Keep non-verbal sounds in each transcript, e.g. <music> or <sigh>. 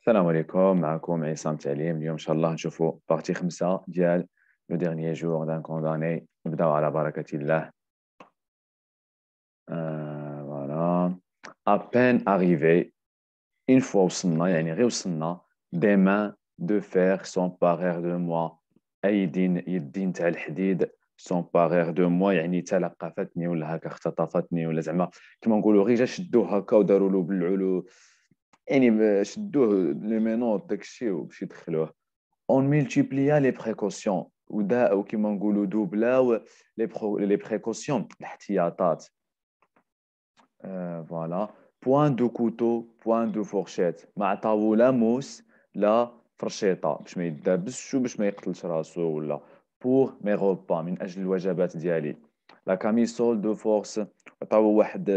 السلام عليكم معكم عصام تعليم اليوم ان شاء الله نشوفوا بارتي خمسة ديال لو ديرنيي جور دان كونداني نبداو على بركة الله فوالا ابان اريفي اون فوا وصلنا يعني غير وصلنا دي مان دو فير سون باغيغ دو موا ايدين يدين تاع الحديد سون باغيغ دو موا يعني تلقفتني ولا هكا اختطفتني ولا زعما كيما نقولوا غير جا شدوه هكا وداروا له بالعلو يعني شدوه لو مينوت داكشي وباش يدخلوه اون ملتيبليا لي بريكوسيون ودا وكيما نقولوا دوبلاو لي لي بريكوسيون الاحتياطات فوالا بوان دو كوتو بوان دو فورشيت مع طاوله لا موس لا فرشيطه باش ما يدابسش وباش ما يقتلش راسو ولا بور مي روبا من اجل الوجبات ديالي لا كاميسول دو فورس عطاو واحد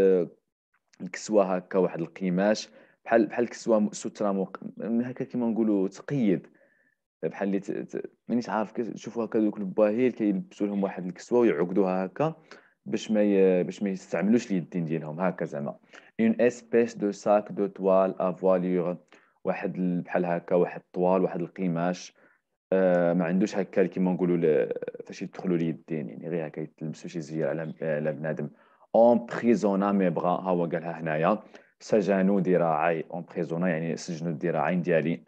الكسوه هكا واحد القماش بحال بحال كسوه ستره موق... هكا كيما نقولوا تقيد بحال اللي مانيش عارف تشوفو هكا دوك الباهيل كيلبسوا لهم واحد الكسوه ويعقدوها هكا باش ما ي... باش ما يستعملوش اليدين ديالهم هكا زعما اون اسبيس دو ساك دو توال افواليغ واحد بحال هكا واحد الطوال واحد القماش آه ما عندوش هكا كيما نقولوا ل... فاش يدخلوا اليدين يعني غير هكا يتلبسوا شي زير على على بنادم اون بريزونا مي بغا ها هو قالها هنايا سجنوا ذراعي بريزونا يعني سجنوا الذراعين ديالي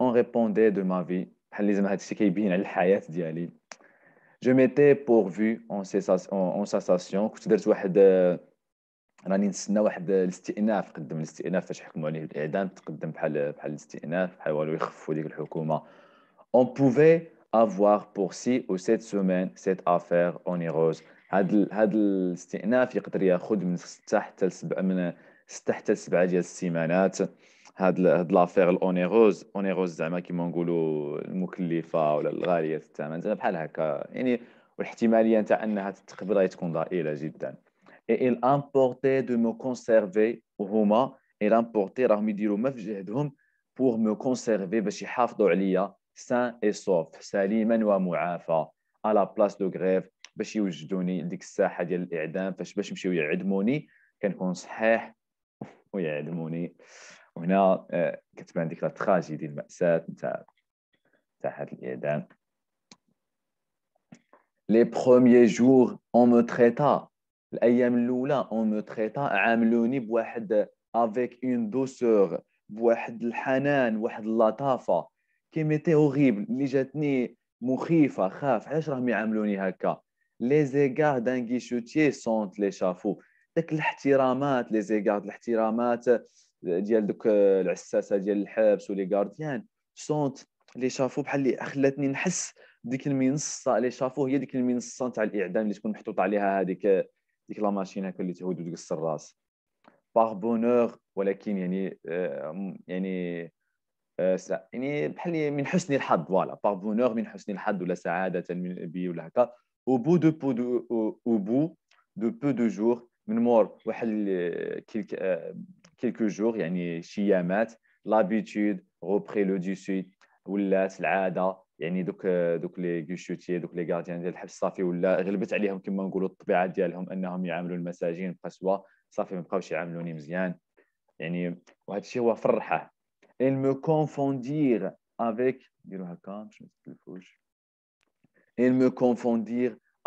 اون ريبوندي دو ما في بحال هذا هادشي كيبين على الحياه ديالي جو ميتي بورفو اون سيساسيون اون ساساسيون كنت درت واحد راني نتسنى واحد الاستئناف قدم الاستئناف فاش حكموا عليه بالاعدام تقدم بحال بحال الاستئناف بحال والو يخفوا ديك الحكومه اون بوفي افوار بور سي او سيت سومين سيت افير اونيروز هاد هاد الاستئناف يقدر ياخذ من 6 حتى 7 من ست حتى سبعه ديال السيمانات هاد هاد لافير الاونيروز اونيروز زعما كيما نقولوا المكلفه ولا الغاليه الثمن زعما بحال هكا يعني والاحتماليه نتاع انها تتقبل تكون ضئيله جدا اي الامبورتي دو مو كونسيرفي وهما اي لامبورتي راهم يديروا ما في جهدهم بور مو كونسيرفي باش يحافظوا عليا سان اي سوف سليما ومعافى على بلاس دو غريف باش يوجدوني لديك الساحه ديال الاعدام فاش باش يمشيو يعدموني كنكون صحيح ويعدموني وهنا آه، كتبان ديك لا تراجيدي المأساة نتاع نتاع هذا الإعدام لي بخوميي جور اون مو تريتا الايام الاولى اون مو تريتا عاملوني بواحد افيك اون دوسور بواحد الحنان واحد اللطافه كيميتي اوغيب اللي جاتني مخيفه خاف علاش راهم يعاملوني هكا لي زيغار دان غيشوتيي سونت لي شافو داك الاحترامات لي زيغارد الاحترامات ديال دوك العساسه ديال الحبس ولي غارديان يعني سونت اللي شافو بحال اللي خلاتني نحس ديك المنصه اللي شافو هي ديك المنصه تاع الاعدام اللي تكون محطوط عليها هذيك ديك لا ماشين هكا اللي تهود وتقص الراس باغ بونور ولكن يعني آه، يعني آه، يعني بحال من حسن الحظ فوالا باغ بونور من حسن الحظ ولا سعاده من بي ولا هكا او بو دو بو دو او بو دو بو دو جور من مور واحد آه، كيلكو جور يعني شي يامات لابيتود غوبخي لو ديسوي ولات العاده يعني دوك آه، دوك لي غوشوتي دوك لي غارديان ديال الحبس صافي ولا غلبت عليهم كما نقولوا الطبيعه ديالهم انهم يعاملوا المساجين بقسوه صافي ما بقاوش يعاملوني مزيان يعني وهذا الشيء هو فرحه ان مو كونفونديغ افيك نديرو هكا باش ما تتلفوش ان مو كونفونديغ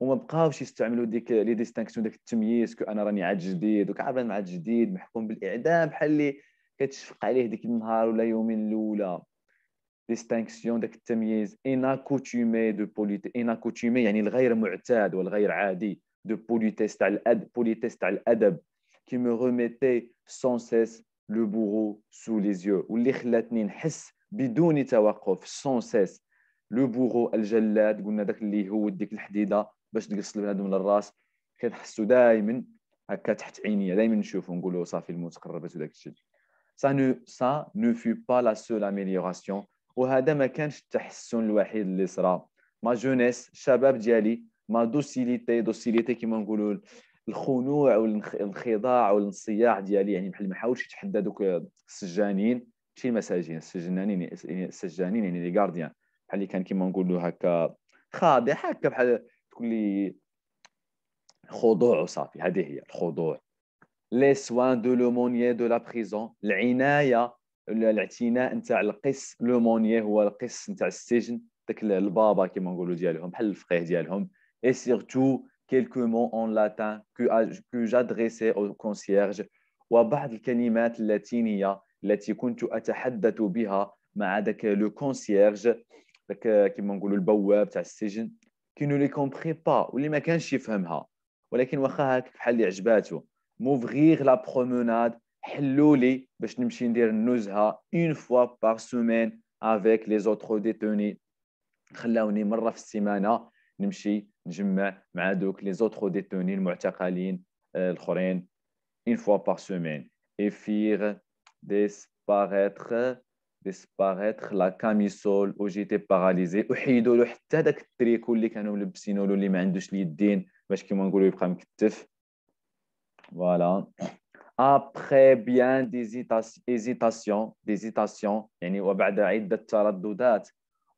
وما بقاوش يستعملوا ديك لي ديستانكسيون داك التمييز كو انا راني عاد جديد وك عارف مع جديد محكوم بالاعدام بحال اللي كتشفق عليه ديك النهار ولا يومين الاولى ديستانكسيون داك التمييز ان كوتومي دو بوليتي ان كوتومي يعني الغير معتاد والغير عادي دو بوليتيس تاع الادب بوليتيس تاع الادب كي مو ريميتي سون سيس لو بورو سو لي زيو واللي خلاتني نحس بدون توقف سون سيس لو بورو الجلاد قلنا داك اللي هو ديك الحديده باش تقص البنادم للراس كنحسو دائما هكا تحت عينيه دائما نشوفو نقولو صافي الموت قربت وداك الشيء سا نو سا نو في با لا سول اميليوراسيون وهذا ما كانش التحسن الوحيد اللي صرا ما جونيس الشباب ديالي ما دوسيليتي دوسيليتي كيما نقولوا الخنوع والانخضاع والانصياع ديالي يعني بحال ما حاولش يتحدى دوك السجانين ماشي المساجين السجنانين يعني السجانين يعني لي غارديان بحال اللي كان كيما نقولوا هكا خاضع هكا بحال شكون اللي خضوع وصافي هذه هي الخضوع لي سوان دو لومونيي دو لا بريزون العنايه الاعتناء نتاع القس لومونيي هو القس نتاع السجن داك البابا كيما نقولوا ديالهم بحال الفقيه ديالهم اي سيرتو مون اون en كو كو جادريسي او كونسييرج وبعض الكلمات اللاتينية التي كنت أتحدث بها مع ذاك لو كونسييرج ذاك كيما نقولوا البواب تاع السجن كي نو لي كومبري با واللي ما كانش يفهمها ولكن واخا هاك بحال اللي عجباتو موفغيغ لا بروموناد حلولي لي باش نمشي ندير النزهه اون فوا بار سومين افيك لي زوتر ديتوني خلاوني مره في السيمانه نمشي نجمع مع دوك لي زوتر ديتوني المعتقلين آه، الاخرين اون فوا بار سومين et firent disparaître ديسباغيتخ لا كاميسول و جيتي باراليزي وحيدوا له حتى داك التريكو اللي كانوا ملبسينه له اللي ما عندوش اليدين باش كيما نقولوا يبقى مكتف فوالا ابري بيان ديزيتاسيون ديزيتاسيون يعني وبعد عده ترددات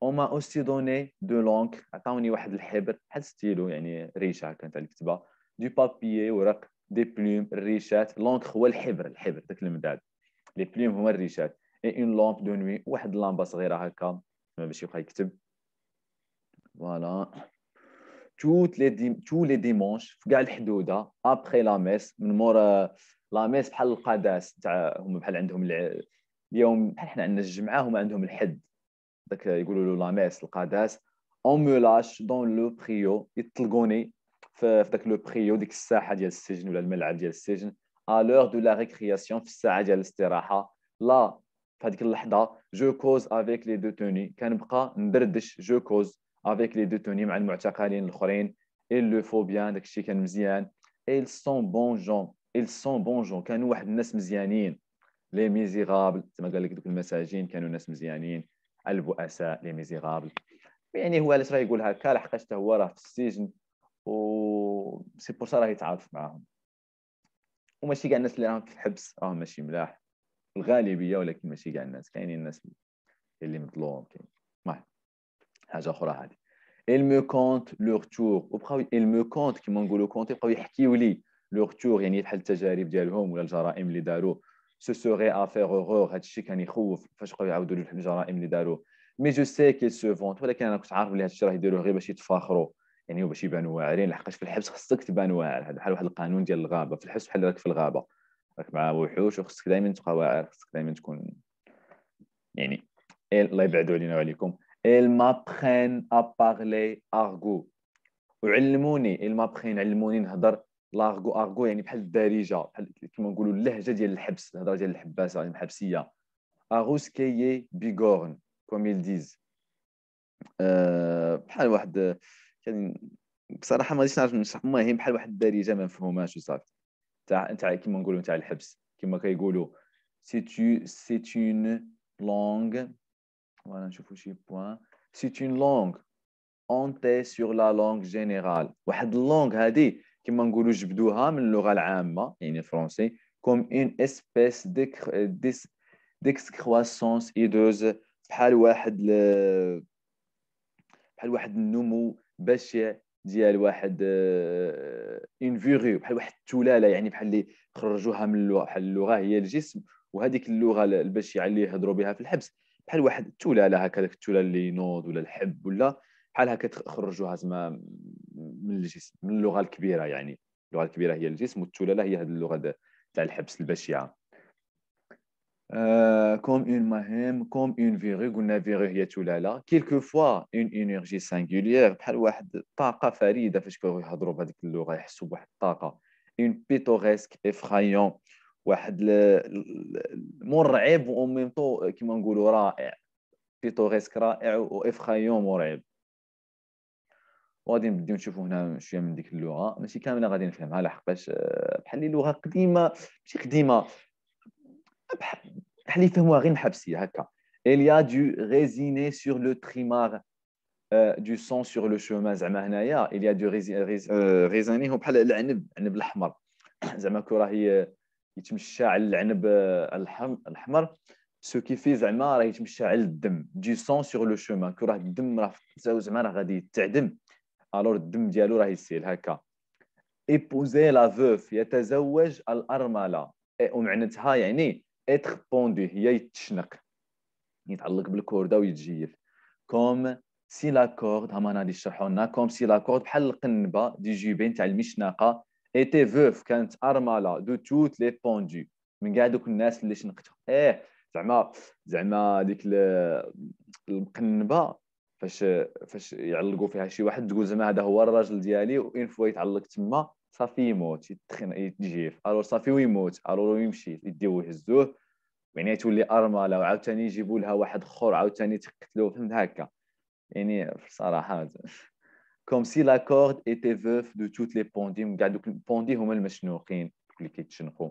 وما اوسي دوني دو لونك عطاوني واحد الحبر بحال ستيلو يعني ريشه كانت على الكتبه دو بابيي ورق دي بلوم الريشات لونك هو الحبر الحبر ذاك المداد لي بلوم هما الريشات اي اون لامب دو نوي واحد لامبه صغيره هكا باش يبقى يكتب فوالا توت لي دي تو لي ديمونش في كاع الحدوده ابخي لا ميس من مور لا ميس بحال القداس تاع هما بحال عندهم اليوم بحال حنا عندنا الجمعه هما عندهم الحد داك يقولوا له لا ميس القداس اون مولاش دون لو بريو يطلقوني في داك لو بريو ديك الساحه ديال السجن ولا الملعب ديال السجن ا لور دو لا ريكرياسيون في الساعه ديال الاستراحه لا في هذيك اللحظه جو كوز افيك لي دو توني كنبقى ندردش جو كوز افيك لي دو توني مع المعتقلين الاخرين اي لو faut bien داكشي كان مزيان اي سون بون جون اي سون بون جون كانوا واحد الناس مزيانين لي ميزيغابل كما قال لك دوك المساجين كانوا ناس مزيانين البؤساء لي ميزيغابل يعني هو علاش راه يقول هكا لحقاش حتى هو راه في السجن و سي بور سا راه يتعاطف معاهم وماشي كاع الناس اللي راهم في الحبس راهم ماشي ملاح الغالبيه ولكن ماشي كاع الناس كاينين الناس اللي مظلوم كاين واحد حاجه اخرى هذه il me compte leur tour وبقاو il me compte كيما نقولوا كونت يبقاو يحكيو لي لو tour يعني بحال التجارب ديالهم ولا الجرائم اللي داروا سو serait افير اورور horreur هذا الشيء كان يخوف فاش بقاو يعاودوا لي الجرائم اللي داروا مي جو سي كي سو فونت ولكن انا كنت عارف بلي هذا الشيء راه يديروه غير باش يتفاخروا يعني باش يبانوا واعرين لحقاش في الحبس خصك تبان واعر هذا بحال واحد القانون ديال الغابه في الحبس بحال راك في الغابه راك مع وحوش وخصك دائما تبقى واعر خصك دائما تكون يعني الله يبعدوا علينا وعليكم ايل مابخين à parler argot وعلموني il مابخين علموني نهضر لارغو ارغو يعني بحال الدارجه بحال كما نقولوا اللهجه ديال الحبس الهضره ديال الحباسه يعني الحبسيه كيي بيغورن كوم يل ديز بحال واحد كان يعني، بصراحه ما غاديش نعرف نشرح المهم بحال واحد الدارجه ما مفهوماش وصافي تاع تاع كيما نقولوا تاع الحبس كيما كيقولوا سي تو سي اون لونغ فوالا نشوفوا شي بوان سي اون لونغ اونتي سور لا لونغ جينيرال واحد اللونغ هادي كيما نقولوا جبدوها من اللغه العامه يعني فرونسي كوم اون اسبيس ديكسكرواسونس ايدوز بحال واحد ل... بحال واحد النمو بشع ديال واحد اون آه، فيغيو بحال واحد التلاله يعني بحال اللي خرجوها من اللغه بحال اللغه هي الجسم وهذيك اللغه البشعه اللي يعني يهضروا بها في الحبس بحال واحد التلاله هكا داك التلاله اللي ينوض ولا الحب ولا بحال هكا تخرجوها زعما من الجسم من اللغه الكبيره يعني اللغه الكبيره هي الجسم والتلاله هي هذه اللغه تاع الحبس البشعه كوم اون مهم كوم اون فيغي قلنا فيغي هي تلاله فوا اون énergie singulière بحال واحد طاقه فريده فاش كيبغيو يهضروا بهذيك اللغه يحسوا بواحد الطاقه اون بيتوغيسك افخايون واحد مرعب و ميم طو كيما نقولوا رائع بيتوغيسك رائع و افخايون مرعب وغادي نبداو نشوفوا هنا شويه من ديك اللغه ماشي كامله غادي نفهمها لحقاش آه، بحال اللغه قديمه ماشي قديمه بحال يفهموها غير محبسيه هكا il y a du résiné sur le trimar euh, du sang sur le chemin زعما هنايا il y a du euh, résiné هو بحال العنب العنب الاحمر <coughs> زعما كو راه آه، يتمشى على العنب آه، الاحمر سو كي في زعما راه يتمشى على الدم دو سون سور لو شومان كو راه الدم راه زعما راه غادي يتعدم الور الدم ديالو راه يسيل هكا ايبوزي لا فوف يتزوج الارمله ومعناتها يعني اتر بوندو هي يتشنق يتعلق بالكورده ويتجيف كوم سي لا كورد هما غادي يشرحوا لنا كوم سي لا كورد بحال القنبه دي جيبين تاع المشناقه ايتي فوف كانت ارمالا دو توت لي بوندو من كاع دوك الناس اللي شنقتو ايه زعما زعما ديك القنبه فاش فاش يعلقوا فيها شي واحد تقول زعما هذا هو الراجل ديالي وان فوا يتعلق تما صافي يموت يتخن يتجيف الو صافي ويموت الو يمشي يديو يهزوه يعني تولي ارمله وعاوتاني يجيبوا لها واحد اخر عاوتاني تقتلو فهمت هكا يعني بصراحه كوم سي لا كورد ايتي فوف دو توت لي بوندي كاع دوك البوندي هما المشنوقين اللي كيتشنقوا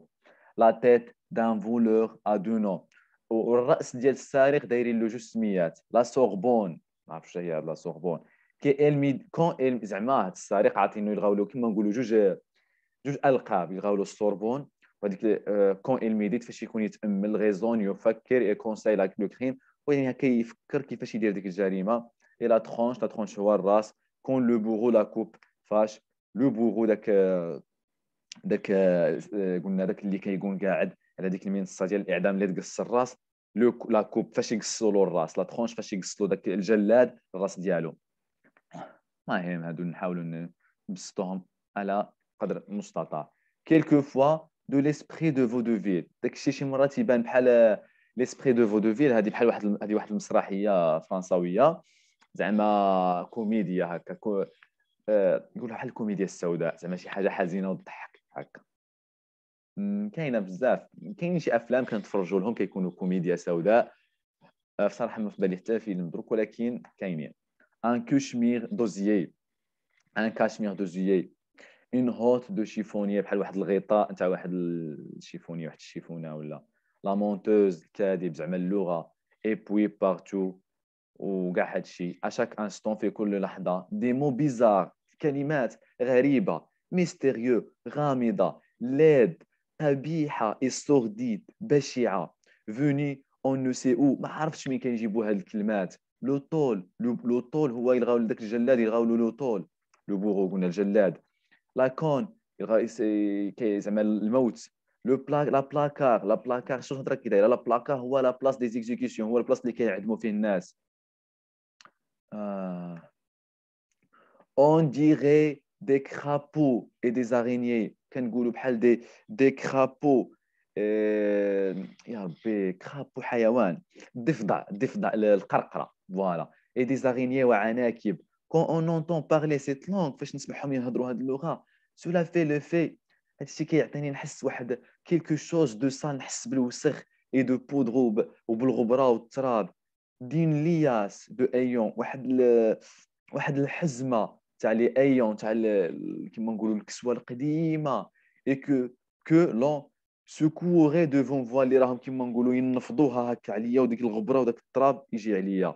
لا تيت دان فولور ا دو نو والراس ديال السارق دايرين له جوج سميات لا سوربون ما عرفتش هي لا سوربون كي المي كون إلمي زعما هاد انه يلغاو له كيما نقولو جوج جوج القاب له السوربون وهذيك آه، كون الميديت فاش يكون يتامل غيزون يفكر كونساي لاك لو كريم وين كيفكر كيفاش يدير ديك الجريمه اي لا ترونش لا ترونش هو الراس كون لو بوغو لا كوب فاش لو بوغو داك آه، داك آه، قلنا داك اللي كيكون قاعد على ديك المنصه ديال الاعدام اللي تقص الراس لو لا كوب فاش يقصوا له الراس لا ترونش فاش يقصوا داك الجلاد الراس ديالو ما هي هادو نحاولوا نبسطوهم على قدر المستطاع كيلكو فوا دو ليسبري دو فودوفيل داكشي شي مرات يبان بحال ليسبري دو فودوفيل هذه بحال واحد هذه واحد المسرحيه فرنساويه زعما كوميديا هكا كو... آه، نقول بحال الكوميديا السوداء زعما شي حاجه حزينه وتضحك هكا كاينه بزاف كاينين شي افلام كنتفرجوا لهم كيكونوا كوميديا سوداء آه، بصراحه ما في بالي حتى فيلم دروك ولكن كاينين un كشمير دوزيي ان كاشمير دوزيي ان هوت دو شيفونيه بحال واحد الغطاء نتاع واحد الشيفوني واحد الشيفونه ولا لا مونتوز الكاذب زعما اللغه اي بوي بارتو وكاع هادشي اشاك انستون في كل لحظه دي مو بيزار كلمات غريبه ميستيريو غامضه لاد قبيحه استورديد بشعه فوني اون نو سي او ما عرفتش مين كنجيبوا هاد الكلمات لو طول لو طول هو يلغاو داك الجلاد يلغاو لو طول لو بوغو قلنا الجلاد لاكون كي زعما الموت لو بلاك لا بلاكار لا بلاكار شنو هضرك كي دايره لا بلاكار هو لا بلاص دي زيكزيكسيون هو البلاص اللي كيعدموا فيه الناس آه. اون dirait دي كرابو اي دي araignées كنقولوا بحال دي دي كرابو آه، يا ربي كراب وحيوان الضفدع الضفدع القرقره فوالا اي دي زاغينيه وعناكب كون اون اونتون بارلي سيت لونغ فاش نسمعهم يهضروا هذه اللغه سولا في لو في هادشي كيعطيني نحس واحد كيلكو شوز دو سان نحس بالوسخ اي دو بودغ وبالغبره والتراب دين لياس دو ايون واحد ل... واحد الحزمه تاع لي ايون تاع كيما نقولوا الكسوه القديمه اي كو كو لون سكوري دوفون فوا اللي راهم كيما نقولوا ينفضوها هكا عليا وديك الغبره وداك التراب يجي عليا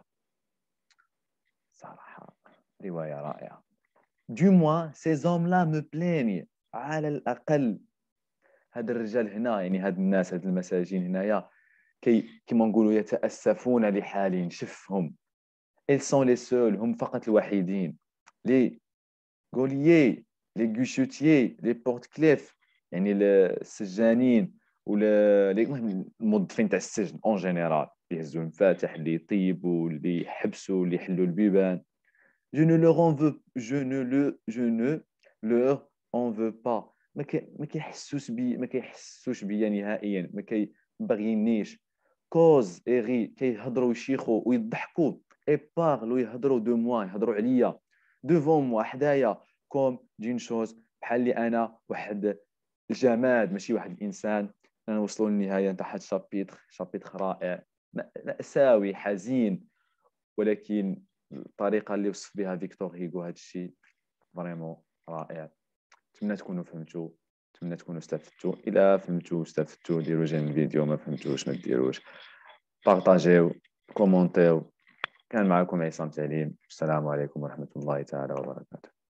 صراحه روايه رائعه دو موا سي زوم لا مو بلاني على الاقل هاد الرجال هنا يعني هاد الناس هاد المساجين هنايا كي كيما نقولوا يتاسفون لحال شفهم ايل سون لي سول هم فقط الوحيدين لي غوليي لي غوشوتيي لي بورت كليف يعني السجانين ولا الموظفين تاع السجن اون جينيرال اللي يهزوا المفاتح اللي يطيبوا اللي يحبسوا اللي يحلوا البيبان جو نو لوغ اون فو جو نو لو جو نو لوغ اون فو با ما ما كيحسوش بي ما كيحسوش بيا نهائيا ما كيبغينيش كوز ايغي كيهضروا يشيخوا ويضحكوا اي بارلو يهضروا دو موا يهضروا عليا دوفون موا حدايا كوم دين شوز بحال اللي انا واحد الجماد ماشي واحد الانسان وصلوا للنهايه نتاع هذا الشابيتر شابيتر رائع ماساوي حزين ولكن الطريقه اللي وصف بها فيكتور هيغو هذا الشيء فريمون رائع نتمنى تكونوا فهمتوا نتمنى تكونوا استفدتوا الى فهمتوا استفدتوا ديروا جيم الفيديو ما فهمتوش ما ديروش بارطاجيو كومونتيو كان معكم عصام سليم السلام عليكم ورحمه الله تعالى وبركاته